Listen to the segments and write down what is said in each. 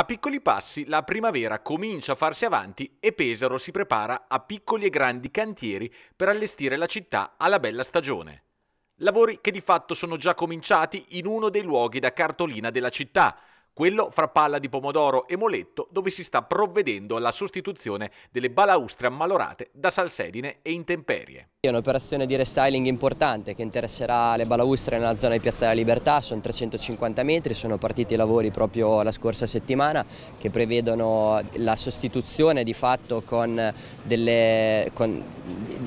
A piccoli passi la primavera comincia a farsi avanti e Pesaro si prepara a piccoli e grandi cantieri per allestire la città alla bella stagione. Lavori che di fatto sono già cominciati in uno dei luoghi da cartolina della città, quello fra Palla di Pomodoro e Moletto dove si sta provvedendo alla sostituzione delle balaustre ammalorate da salsedine e intemperie è un'operazione di restyling importante che interesserà le balaustre nella zona di Piazza della Libertà, sono 350 metri, sono partiti i lavori proprio la scorsa settimana che prevedono la sostituzione di fatto con, delle, con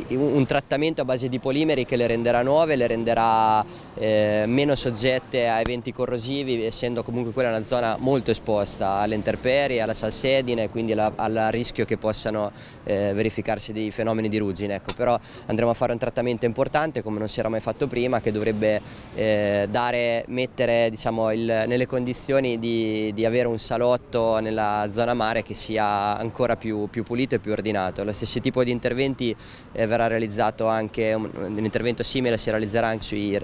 un trattamento a base di polimeri che le renderà nuove, le renderà eh, meno soggette a eventi corrosivi essendo comunque quella una zona molto esposta alle interperie, alla salsedine e quindi al rischio che possano eh, verificarsi dei fenomeni di ruggine. Ecco, però andremo andiamo a fare un trattamento importante come non si era mai fatto prima che dovrebbe eh, dare, mettere diciamo, il, nelle condizioni di, di, avere un salotto nella zona mare che sia ancora più, più pulito e più ordinato. Lo stesso tipo di interventi eh, verrà realizzato anche, un, un intervento simile si realizzerà anche sui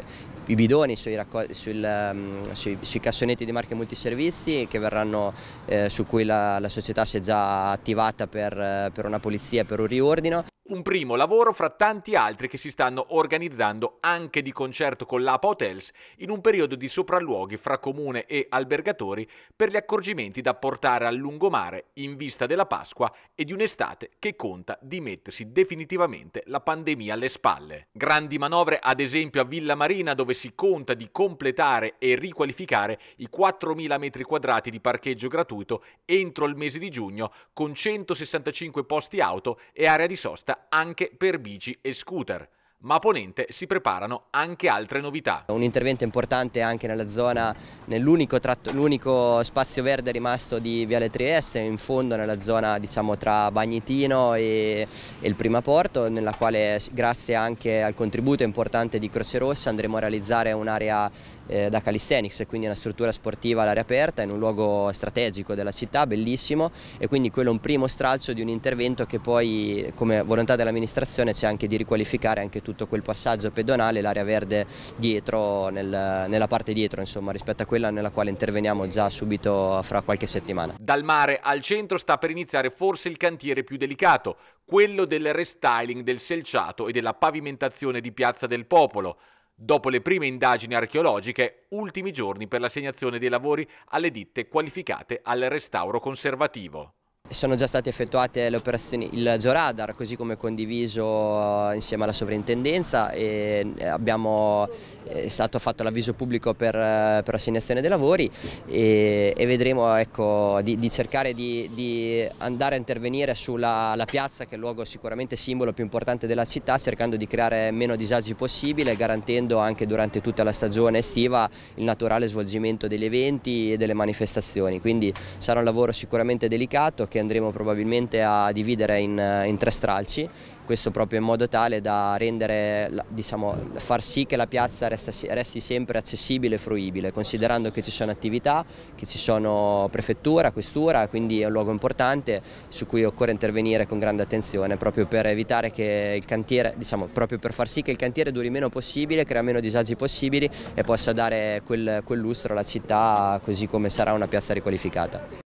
i bidoni sui, sul, um, sui, sui, cassonetti di marche multiservizi verranno, eh, su cui la, la, società si è già attivata per, eh, per una pulizia per un riordino. Un primo lavoro fra tanti altri che si stanno organizzando anche di concerto con l'APA Hotels in un periodo di sopralluoghi fra comune e albergatori per gli accorgimenti da portare al lungomare in vista della Pasqua e di un'estate che conta di mettersi definitivamente la pandemia alle spalle. Grandi manovre ad esempio a Villa Marina dove si conta di completare e riqualificare i 4.000 metri quadrati di parcheggio gratuito entro il mese di giugno, con 165 posti auto e area di sosta anche per bici e scooter ma a Ponente si preparano anche altre novità. Un intervento importante anche nella zona, nell'unico spazio verde rimasto di Viale Trieste, in fondo nella zona diciamo, tra Bagnitino e, e il Prima Porto, nella quale grazie anche al contributo importante di Croce Rossa andremo a realizzare un'area eh, da calisthenics, quindi una struttura sportiva all'aria aperta in un luogo strategico della città, bellissimo, e quindi quello è un primo stralcio di un intervento che poi come volontà dell'amministrazione c'è anche di riqualificare anche tutto quel passaggio pedonale, l'area verde dietro, nel, nella parte dietro insomma, rispetto a quella nella quale interveniamo già subito fra qualche settimana. Dal mare al centro sta per iniziare forse il cantiere più delicato, quello del restyling del selciato e della pavimentazione di Piazza del Popolo. Dopo le prime indagini archeologiche, ultimi giorni per l'assegnazione dei lavori alle ditte qualificate al restauro conservativo. Sono già state effettuate le operazioni, il georadar, così come condiviso eh, insieme alla sovrintendenza e eh, abbiamo, eh, è stato fatto l'avviso pubblico per, per l'assegnazione dei lavori e, e vedremo ecco, di, di, cercare di, di, andare a intervenire sulla piazza che è il luogo sicuramente simbolo più importante della città cercando di creare meno disagi possibile garantendo anche durante tutta la stagione estiva il naturale svolgimento degli eventi e delle manifestazioni. Quindi sarà un lavoro sicuramente delicato che andremo probabilmente a dividere in, eh, in tre stralci, questo proprio in modo tale da rendere, diciamo, far sì che la piazza resta, resti sempre accessibile e fruibile, considerando che ci sono attività, che ci sono prefettura, questura, quindi è un luogo importante su cui occorre intervenire con grande attenzione proprio per evitare che il cantiere, diciamo, proprio per far sì che il cantiere duri meno possibile, crea meno disagi possibili e possa dare quel, quel lustro alla città così come sarà una piazza riqualificata.